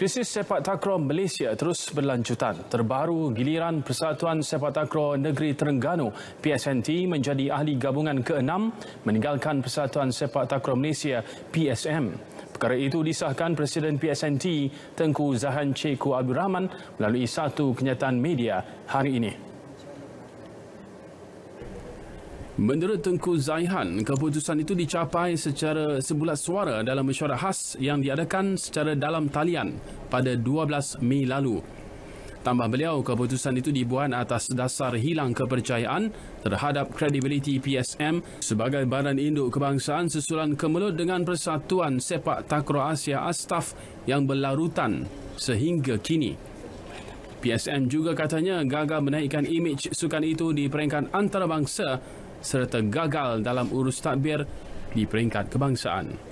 Krisis sepak takraw Malaysia terus berlanjutan. Terbaru, giliran Persatuan Sepak Takraw Negeri Terengganu PSNT menjadi ahli gabungan ke-6 meninggalkan Persatuan Sepak Takraw Malaysia PSM. Perkara itu disahkan Presiden PSNT Tengku Zahan Cheku Abdul Rahman melalui satu kenyataan media hari ini. Menurut Tengku Zaihan, keputusan itu dicapai secara sebulat suara dalam mesyuarat khas yang diadakan secara dalam talian pada 12 Mei lalu. Tambah beliau, keputusan itu dibuat atas dasar hilang kepercayaan terhadap kredibiliti PSM sebagai badan induk kebangsaan sesulan kemelut dengan Persatuan Sepak takro Asia Astaf yang berlarutan sehingga kini. PSM juga katanya gagal menaikkan imej sukan itu di peringkat antarabangsa serta gagal dalam urus takbir di peringkat kebangsaan.